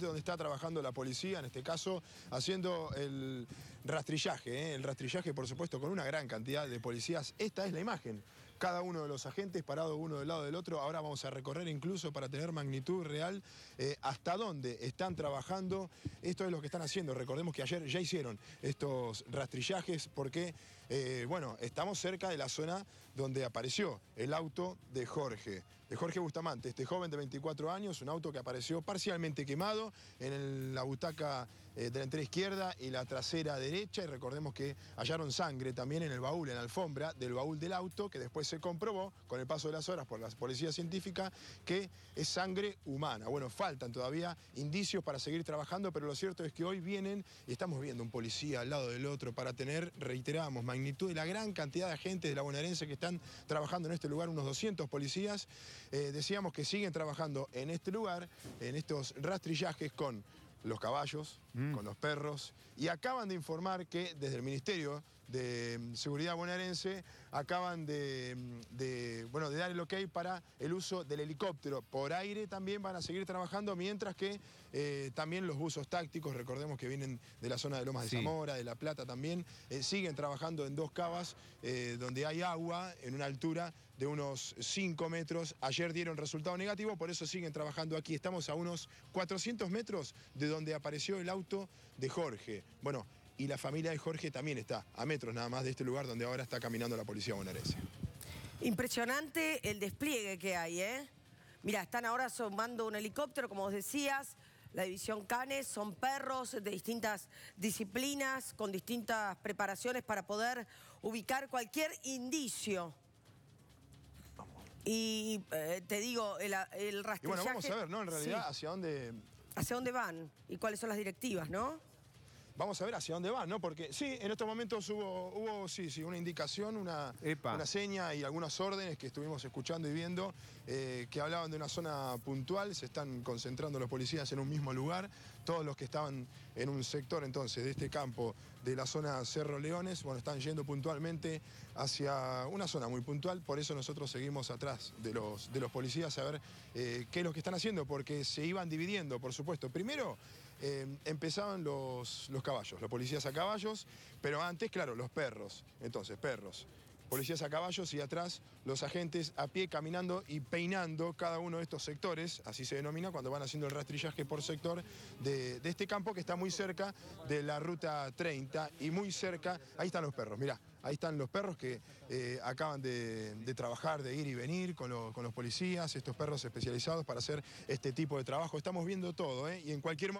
donde está trabajando la policía, en este caso haciendo el rastrillaje, ¿eh? el rastrillaje por supuesto con una gran cantidad de policías. Esta es la imagen cada uno de los agentes parado uno del lado del otro. Ahora vamos a recorrer incluso para tener magnitud real eh, hasta dónde están trabajando. Esto es lo que están haciendo. Recordemos que ayer ya hicieron estos rastrillajes porque, eh, bueno, estamos cerca de la zona donde apareció el auto de Jorge. De Jorge Bustamante, este joven de 24 años, un auto que apareció parcialmente quemado en la butaca eh, delantera izquierda y la trasera derecha. Y recordemos que hallaron sangre también en el baúl, en la alfombra del baúl del auto, que después se comprobó con el paso de las horas por la policía científica que es sangre humana. Bueno, faltan todavía indicios para seguir trabajando, pero lo cierto es que hoy vienen y estamos viendo un policía al lado del otro para tener, reiteramos, magnitud de la gran cantidad de agentes de la bonaerense que están trabajando en este lugar, unos 200 policías. Eh, decíamos que siguen trabajando en este lugar, en estos rastrillajes con los caballos, mm. con los perros, y acaban de informar que desde el Ministerio de mm, Seguridad bonaerense acaban mm, de, bueno, de dar el ok para el uso del helicóptero. Por aire también van a seguir trabajando, mientras que eh, también los buzos tácticos, recordemos que vienen de la zona de Lomas de Zamora, de La Plata también, eh, siguen trabajando en dos cavas eh, donde hay agua en una altura de unos 5 metros. Ayer dieron resultado negativo, por eso siguen trabajando aquí. Estamos a unos 400 metros de donde apareció el auto de Jorge. Bueno, y la familia de Jorge también está a metros nada más de este lugar donde ahora está caminando la policía bonaerense. Impresionante el despliegue que hay, ¿eh? Mira, están ahora asomando un helicóptero, como os decías, la división Canes, son perros de distintas disciplinas, con distintas preparaciones para poder ubicar cualquier indicio y eh, te digo, el, el Y bueno, vamos a ver, ¿no? En realidad, hacia dónde... Hacia dónde van y cuáles son las directivas, ¿no? vamos a ver hacia dónde va, ¿no? Porque sí, en estos momentos hubo, hubo sí, sí, una indicación, una, una seña y algunas órdenes que estuvimos escuchando y viendo eh, que hablaban de una zona puntual, se están concentrando los policías en un mismo lugar, todos los que estaban en un sector entonces de este campo de la zona Cerro Leones, bueno, están yendo puntualmente hacia una zona muy puntual, por eso nosotros seguimos atrás de los, de los policías a ver eh, qué es lo que están haciendo, porque se iban dividiendo, por supuesto. Primero, eh, empezaban los, los caballos, los policías a caballos, pero antes, claro, los perros. Entonces, perros, policías a caballos y atrás los agentes a pie caminando y peinando cada uno de estos sectores, así se denomina cuando van haciendo el rastrillaje por sector de, este campo que está muy cerca de la ruta 30 y muy cerca, ahí están los perros, mirá, ahí están los perros que eh, acaban de, trabajar, de ir y venir con, con, los policías, estos perros especializados para hacer este tipo de trabajo. Estamos viendo todo ¿eh? y en cualquier momento...